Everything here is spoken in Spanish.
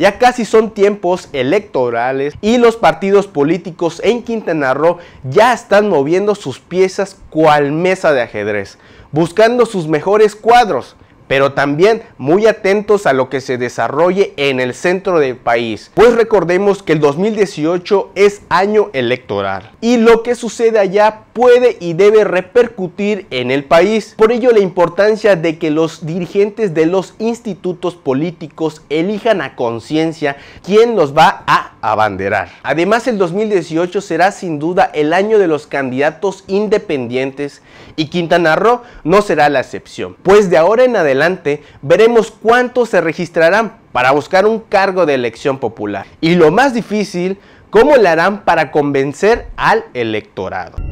Ya casi son tiempos electorales y los partidos políticos en Quintana Roo ya están moviendo sus piezas cual mesa de ajedrez, buscando sus mejores cuadros pero también muy atentos a lo que se desarrolle en el centro del país, pues recordemos que el 2018 es año electoral y lo que sucede allá puede y debe repercutir en el país. Por ello la importancia de que los dirigentes de los institutos políticos elijan a conciencia quién los va a abanderar. Además el 2018 será sin duda el año de los candidatos independientes y Quintana Roo no será la excepción, pues de ahora en adelante veremos cuántos se registrarán para buscar un cargo de elección popular. Y lo más difícil, cómo lo harán para convencer al electorado.